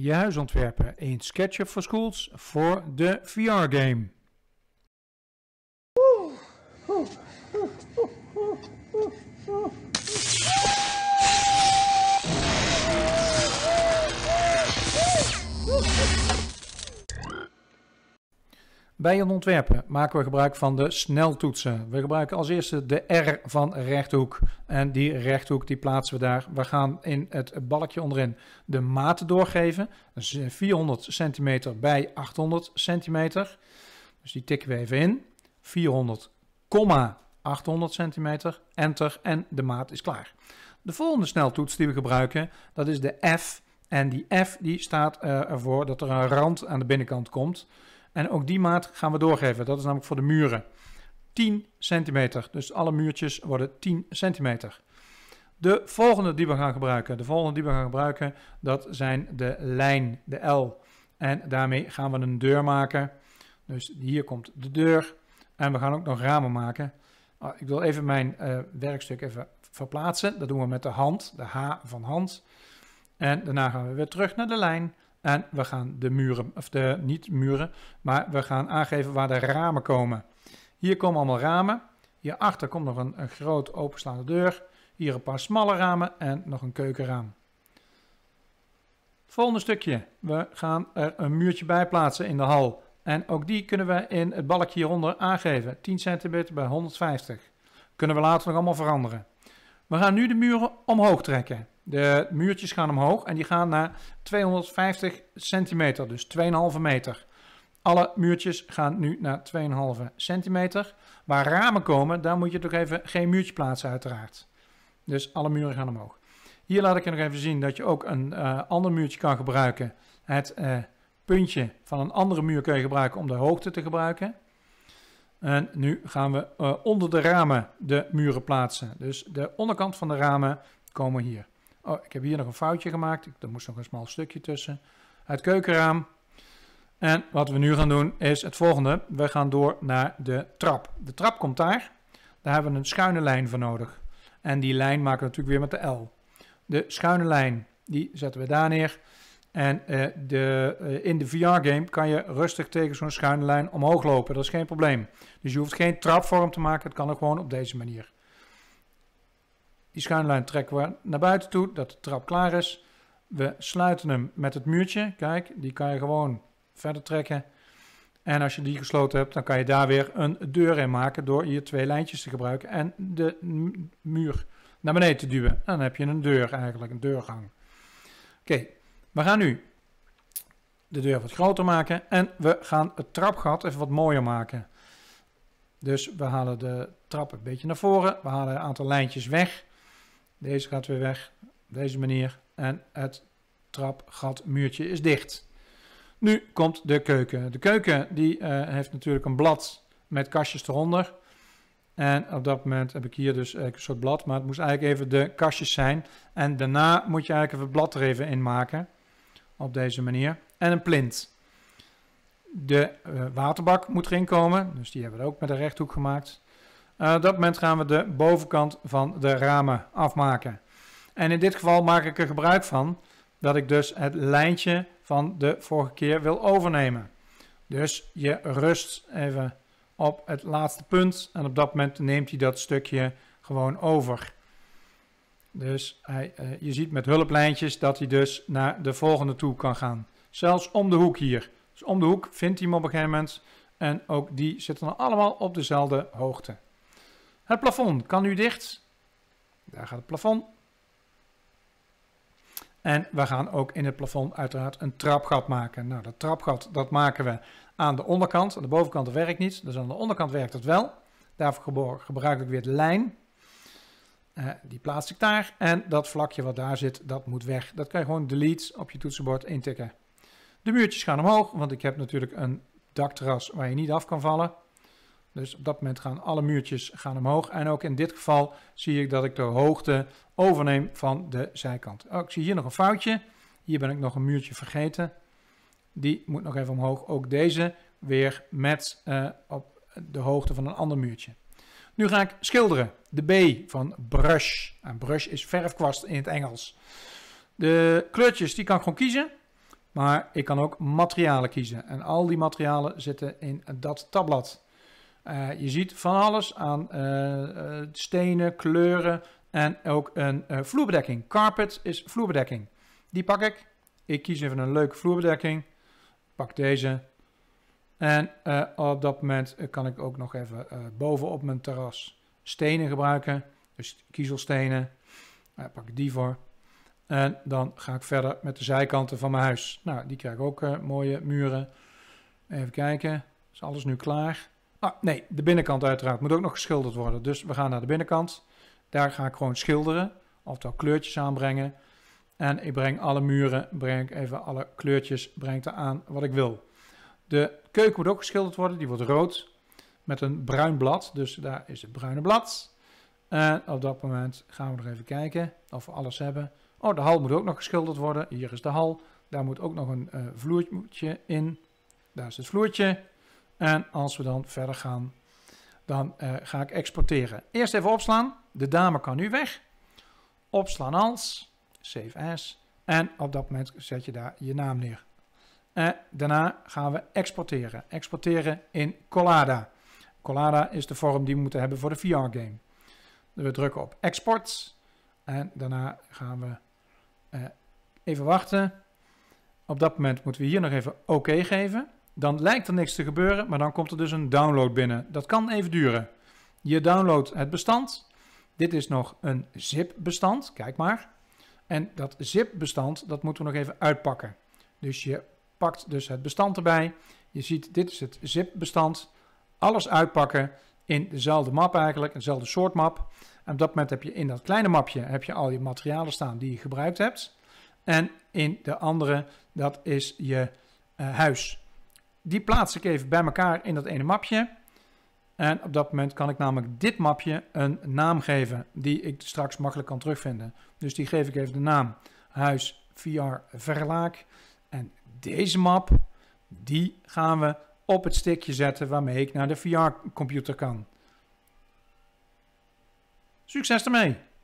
je huis ontwerpen. Een sketchup voor schools voor de VR-game. Bij een ontwerpen maken we gebruik van de sneltoetsen. We gebruiken als eerste de R van rechthoek. En die rechthoek die plaatsen we daar. We gaan in het balkje onderin de maat doorgeven. Dus 400 eh, centimeter bij 800 centimeter. Dus die tikken we even in. 400,800 centimeter. Enter en de maat is klaar. De volgende sneltoets die we gebruiken, dat is de F. En die F die staat eh, ervoor dat er een rand aan de binnenkant komt. En ook die maat gaan we doorgeven. Dat is namelijk voor de muren. 10 centimeter. Dus alle muurtjes worden 10 centimeter. De volgende die we gaan gebruiken, de volgende die we gaan gebruiken, dat zijn de lijn, de L. En daarmee gaan we een deur maken. Dus hier komt de deur. En we gaan ook nog ramen maken. Ah, ik wil even mijn eh, werkstuk even verplaatsen. Dat doen we met de hand, de H van hand. En daarna gaan we weer terug naar de lijn. En we gaan de muren, of de niet muren, maar we gaan aangeven waar de ramen komen. Hier komen allemaal ramen. Hierachter komt nog een, een groot openslaande deur. Hier een paar smalle ramen en nog een keukenraam. Volgende stukje. We gaan er een muurtje bij plaatsen in de hal. En ook die kunnen we in het balkje hieronder aangeven. 10 centimeter bij 150. Kunnen we later nog allemaal veranderen. We gaan nu de muren omhoog trekken. De muurtjes gaan omhoog en die gaan naar 250 centimeter, dus 2,5 meter. Alle muurtjes gaan nu naar 2,5 centimeter. Waar ramen komen, daar moet je toch even geen muurtje plaatsen uiteraard. Dus alle muren gaan omhoog. Hier laat ik je nog even zien dat je ook een eh, ander muurtje kan gebruiken. Het eh, puntje van een andere muur kun je gebruiken om de hoogte te gebruiken. En nu gaan we eh, onder de ramen de muren plaatsen. Dus de onderkant van de ramen komen hier. Oh, ik heb hier nog een foutje gemaakt. Er moest nog een smal stukje tussen. Het keukenraam. En wat we nu gaan doen is het volgende. We gaan door naar de trap. De trap komt daar. Daar hebben we een schuine lijn voor nodig. En die lijn maken we natuurlijk weer met de L. De schuine lijn, die zetten we daar neer. En eh, de, eh, in de VR-game kan je rustig tegen zo'n schuine lijn omhoog lopen. Dat is geen probleem. Dus je hoeft geen trapvorm te maken. Het kan ook gewoon op deze manier. Die schuinlijn trekken we naar buiten toe, dat de trap klaar is. We sluiten hem met het muurtje. Kijk, die kan je gewoon verder trekken. En als je die gesloten hebt, dan kan je daar weer een deur in maken door hier twee lijntjes te gebruiken en de muur naar beneden te duwen. Dan heb je een deur eigenlijk, een deurgang. Oké, we gaan nu de deur wat groter maken en we gaan het trapgat even wat mooier maken. Dus we halen de trap een beetje naar voren, we halen een aantal lijntjes weg. Deze gaat weer weg. Deze manier. En het trapgatmuurtje is dicht. Nu komt de keuken. De keuken die eh, heeft natuurlijk een blad met kastjes eronder. En op dat moment heb ik hier dus een soort blad, maar het moest eigenlijk even de kastjes zijn. En daarna moet je eigenlijk even het blad er even in maken. Op deze manier. En een plint. De eh, waterbak moet erin komen, dus die hebben we ook met een rechthoek gemaakt. Eh, op dat moment gaan we de bovenkant van de ramen afmaken. En in dit geval maak ik er gebruik van dat ik dus het lijntje van de vorige keer wil overnemen. Dus je rust even op het laatste punt en op dat moment neemt hij dat stukje gewoon over. Dus hij, eh, je ziet met hulplijntjes dat hij dus naar de volgende toe kan gaan. Zelfs om de hoek hier. Dus om de hoek vindt hij hem op een gegeven moment. En ook die zitten dan allemaal op dezelfde hoogte. Het plafond kan nu dicht. Daar gaat het plafond. En we gaan ook in het plafond uiteraard een trapgat maken. Nou, dat trapgat dat maken we aan de onderkant. Aan de bovenkant werkt niet, dus aan de onderkant werkt het wel. Daarvoor gebruik ik weer de lijn. Eh, die plaats ik daar. En dat vlakje wat daar zit, dat moet weg. Dat kan je gewoon delete op je toetsenbord intikken. De muurtjes gaan omhoog, want ik heb natuurlijk een dakterras waar je niet af kan vallen. Dus op dat moment gaan alle muurtjes gaan omhoog. En ook in dit geval zie ik dat ik de hoogte overneem van de zijkant. Oh, ik zie hier nog een foutje. Hier ben ik nog een muurtje vergeten. Die moet nog even omhoog. Ook deze weer met eh, op de hoogte van een ander muurtje. Nu ga ik schilderen. De B van brush. En brush is verfkwast in het Engels. De kleurtjes die kan ik gewoon kiezen. Maar ik kan ook materialen kiezen. En al die materialen zitten in dat tabblad. Eh, je ziet van alles aan eh, eh, stenen, kleuren en ook een vloerbedekking. Carpet is vloerbedekking. Die pak ik. Ik kies even een leuke vloerbedekking. Pak deze. En op dat moment kan ik ook nog even boven op mijn terras stenen gebruiken. Dus kiezelstenen. pak ik die voor. En dan ga ik verder met de zijkanten van mijn huis. Nou, die krijg ik ook mooie muren. Even kijken. Is alles nu klaar? Ah, nee, de binnenkant uiteraard moet ook nog geschilderd worden. Dus we gaan naar de binnenkant. Daar ga ik gewoon schilderen, oftewel kleurtjes aanbrengen. En ik breng alle muren, breng ik even alle kleurtjes, breng er aan wat ik wil. De keuken moet ook geschilderd worden, die wordt rood met een bruin blad. Dus daar is het bruine blad. En op dat moment gaan we nog even kijken of we alles hebben. Oh, de hal moet ook nog geschilderd worden. Hier is de hal. Daar moet ook nog een eh, vloertje in. Daar is het vloertje. En als we dan verder gaan, dan eh, ga ik exporteren. Eerst even opslaan. De dame kan nu weg. Opslaan als. Save as. En op dat moment zet je daar je naam neer. En daarna gaan we exporteren. Exporteren in Collada. Collada is de vorm die we moeten hebben voor de VR-game. We drukken op export. En daarna gaan we eh, even wachten. Op dat moment moeten we hier nog even oké OK geven. Dan lijkt er niks te gebeuren, maar dan komt er dus een download binnen. Dat kan even duren. Je downloadt het bestand. Dit is nog een zip-bestand, kijk maar. En dat zip-bestand, dat moeten we nog even uitpakken. Dus je pakt dus het bestand erbij. Je ziet, dit is het zip-bestand. Alles uitpakken in dezelfde map eigenlijk, dezelfde soort map. En op dat moment heb je in dat kleine mapje heb je al je materialen staan die je gebruikt hebt. En in de andere, dat is je eh, huis. Die plaats ik even bij elkaar in dat ene mapje. En op dat moment kan ik namelijk dit mapje een naam geven die ik straks makkelijk kan terugvinden. Dus die geef ik even de naam Huis VR Verlaak. En deze map, die gaan we op het stikje zetten waarmee ik naar de VR computer kan. Succes ermee!